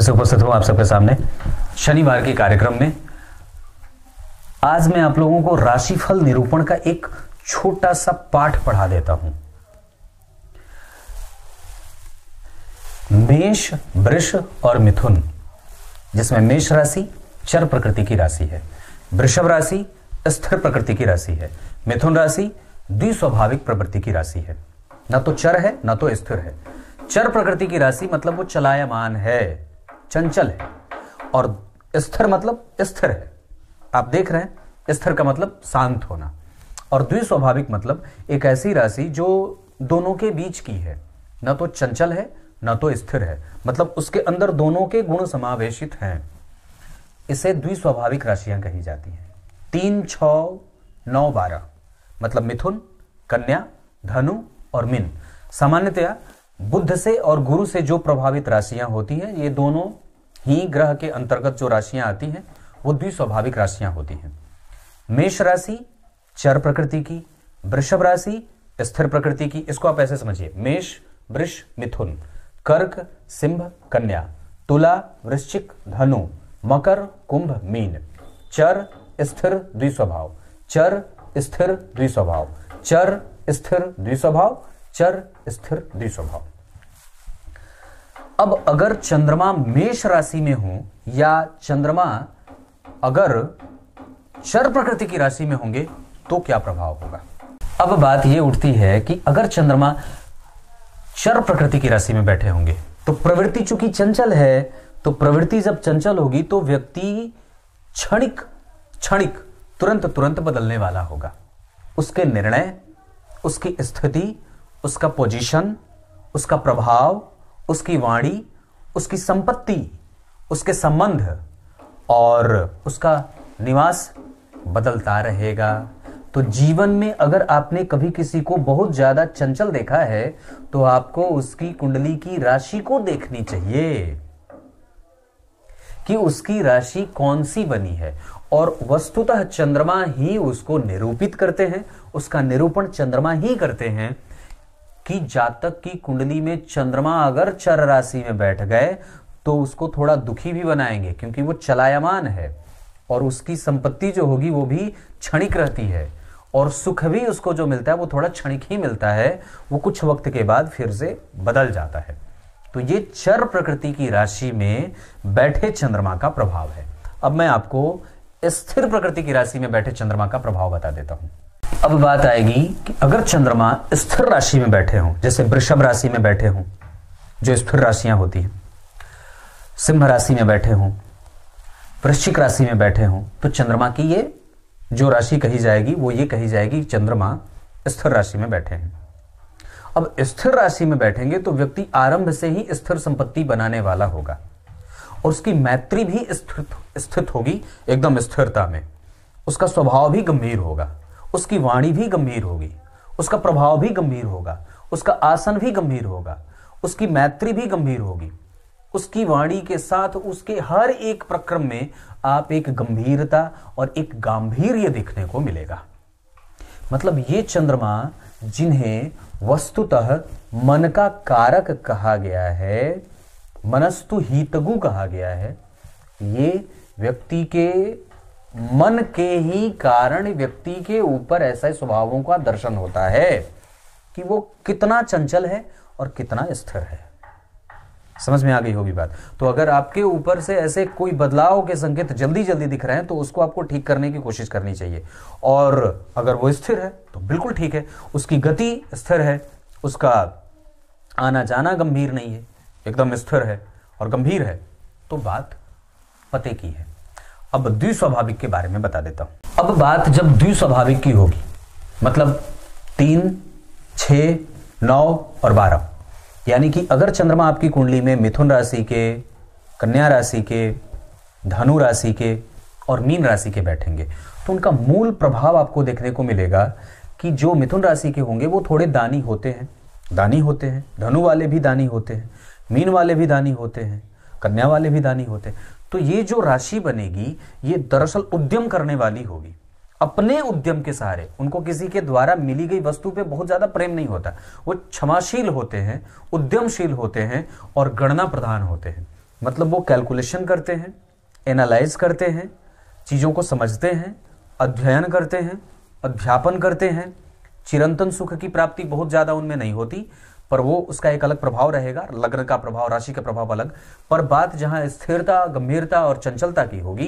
फिर से उपस्थित हूँ आप सबके सामने शनिवार के कार्यक्रम में आज मैं आप लोगों को राशिफल निरूपण का एक छोटा सा पाठ पढ़ा देता हूं मेष वृष और मिथुन जिसमें मेष राशि चर प्रकृति की राशि है वृषभ राशि स्थिर प्रकृति की राशि है मिथुन राशि द्विस्वाभाविक प्रवृत्ति की राशि है ना तो चर है ना तो स्थिर है चर प्रकृति की राशि मतलब वो चलायमान है चंचल है और स्थिर मतलब स्थिर है आप देख रहे हैं स्थिर का मतलब शांत होना और द्विस्वाभाविक मतलब एक ऐसी राशि जो दोनों के बीच की है न तो चंचल है न तो स्थिर है मतलब उसके अंदर दोनों के गुण समावेशित हैं इसे द्विस्वाभाविक राशियां कही जाती हैं तीन छ नौ बारह मतलब मिथुन कन्या धनु और मीन सामान्यतया बुद्ध से और गुरु से जो प्रभावित राशियां होती है ये दोनों ही ग्रह के अंतर्गत जो राशियां आती हैं वो द्विस्वाभाविक राशियां होती हैं मेष राशि चर प्रकृति की वृषभ राशि स्थिर प्रकृति की इसको आप ऐसे समझिए मेष वृष मिथुन कर्क सिंह कन्या तुला वृश्चिक धनु मकर कुंभ मीन चर स्थिर द्विस्वभाव चर स्थिर द्विस्वभाव चर स्थिर द्विस्वभाव चर स्थिर द्विस्वभाव अब अगर चंद्रमा मेष राशि में हो या चंद्रमा अगर चर प्रकृति की राशि में होंगे तो क्या प्रभाव होगा अब बात यह उठती है कि अगर चंद्रमा चर प्रकृति की राशि में बैठे होंगे तो प्रवृत्ति चूंकि चंचल है तो प्रवृत्ति जब चंचल होगी तो व्यक्ति क्षणिक क्षणिक तुरंत तुरंत बदलने वाला होगा उसके निर्णय उसकी स्थिति उसका पोजीशन उसका प्रभाव उसकी वाणी उसकी संपत्ति उसके संबंध और उसका निवास बदलता रहेगा तो जीवन में अगर आपने कभी किसी को बहुत ज्यादा चंचल देखा है तो आपको उसकी कुंडली की राशि को देखनी चाहिए कि उसकी राशि कौन सी बनी है और वस्तुतः चंद्रमा ही उसको निरूपित करते हैं उसका निरूपण चंद्रमा ही करते हैं कि जातक की कुंडली में चंद्रमा अगर चर राशि में बैठ गए तो उसको थोड़ा दुखी भी बनाएंगे क्योंकि वो चलायमान है और उसकी संपत्ति जो होगी वो भी क्षणिक रहती है और सुख भी उसको जो मिलता है वो थोड़ा क्षणिक ही मिलता है वो कुछ वक्त के बाद फिर से बदल जाता है तो ये चर प्रकृति की राशि में बैठे चंद्रमा का प्रभाव है अब मैं आपको स्थिर प्रकृति की राशि में बैठे चंद्रमा का प्रभाव बता देता हूं अब बात आएगी कि अगर चंद्रमा स्थिर राशि में बैठे हों जैसे वृषभ राशि में बैठे हों जो स्थिर राशियां होती हैं सिंह राशि में बैठे हों वृश्चिक राशि में बैठे हों तो चंद्रमा की ये जो राशि कही जाएगी वो ये कही जाएगी चंद्रमा स्थिर राशि में बैठे हैं अब स्थिर राशि में बैठेंगे तो व्यक्ति आरंभ से ही स्थिर संपत्ति बनाने वाला होगा और उसकी मैत्री भी स्थित स्थित होगी एकदम स्थिरता में उसका स्वभाव भी गंभीर होगा उसकी वाणी भी गंभीर होगी उसका प्रभाव भी गंभीर होगा उसका आसन भी गंभीर होगा उसकी मैत्री भी गंभीर होगी उसकी वाणी के साथ उसके हर एक प्रक्रम में आप एक गंभीरता और एक गंभीर्य देखने को मिलेगा मतलब ये चंद्रमा जिन्हें वस्तुतः मन का कारक कहा गया है मनस्तु हितगु कहा गया है ये व्यक्ति के मन के ही कारण व्यक्ति के ऊपर ऐसे स्वभावों का दर्शन होता है कि वो कितना चंचल है और कितना स्थिर है समझ में आ गई होगी बात तो अगर आपके ऊपर से ऐसे कोई बदलाव के संकेत जल्दी जल्दी दिख रहे हैं तो उसको आपको ठीक करने की कोशिश करनी चाहिए और अगर वो स्थिर है तो बिल्कुल ठीक है उसकी गति स्थिर है उसका आना जाना गंभीर नहीं है एकदम स्थिर है और गंभीर है तो बात पते की है अब द्विस्वाभाविक के बारे में बता देता हूं अब बात जब द्विस्वाभाविक की होगी मतलब तीन छ नौ और बारह यानी कि अगर चंद्रमा आपकी कुंडली में मिथुन राशि के कन्या राशि के धनु राशि के और मीन राशि के बैठेंगे तो उनका मूल प्रभाव आपको देखने को मिलेगा कि जो मिथुन राशि के होंगे वो थोड़े दानी होते हैं दानी होते हैं धनु वाले भी दानी होते हैं मीन वाले भी दानी होते हैं कन्या वाले भी दानी होते हैं तो ये जो राशि बनेगी ये दरअसल उद्यम करने वाली होगी अपने उद्यम के सहारे उनको किसी के द्वारा मिली गई वस्तु पे बहुत ज्यादा प्रेम नहीं होता वो क्षमाशील होते हैं उद्यमशील होते हैं और गणना प्रधान होते हैं मतलब वो कैलकुलेशन करते हैं एनालाइज करते हैं चीज़ों को समझते हैं अध्ययन करते हैं अध्यापन करते हैं चिरंतन सुख की प्राप्ति बहुत ज़्यादा उनमें नहीं होती पर वो उसका एक अलग प्रभाव रहेगा लग्न का प्रभाव राशि का प्रभाव अलग पर बात जहां स्थिरता गंभीरता और चंचलता की होगी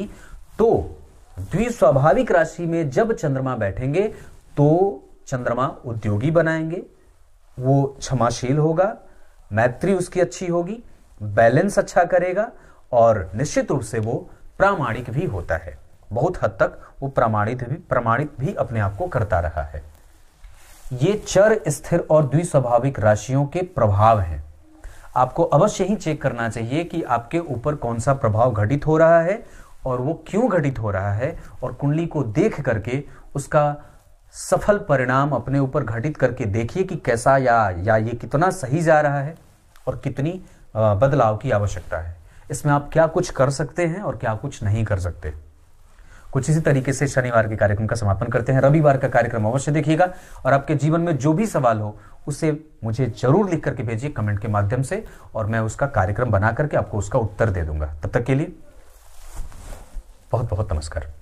तो द्विस्वाभाविक राशि में जब चंद्रमा बैठेंगे तो चंद्रमा उद्योगी बनाएंगे वो क्षमाशील होगा मैत्री उसकी अच्छी होगी बैलेंस अच्छा करेगा और निश्चित रूप से वो प्रामाणिक भी होता है बहुत हद तक वो प्रमाणित भी प्रमाणित भी अपने आप को करता रहा है ये चर स्थिर और द्विस्वाभाविक राशियों के प्रभाव हैं आपको अवश्य ही चेक करना चाहिए कि आपके ऊपर कौन सा प्रभाव घटित हो रहा है और वो क्यों घटित हो रहा है और कुंडली को देख करके उसका सफल परिणाम अपने ऊपर घटित करके देखिए कि कैसा या या ये कितना सही जा रहा है और कितनी बदलाव की आवश्यकता है इसमें आप क्या कुछ कर सकते हैं और क्या कुछ नहीं कर सकते कुछ इसी तरीके से शनिवार के कार्यक्रम का समापन करते हैं रविवार का कार्यक्रम अवश्य देखिएगा और आपके जीवन में जो भी सवाल हो उसे मुझे जरूर लिख करके भेजिए कमेंट के माध्यम से और मैं उसका कार्यक्रम बना करके आपको उसका उत्तर दे दूंगा तब तक के लिए बहुत बहुत नमस्कार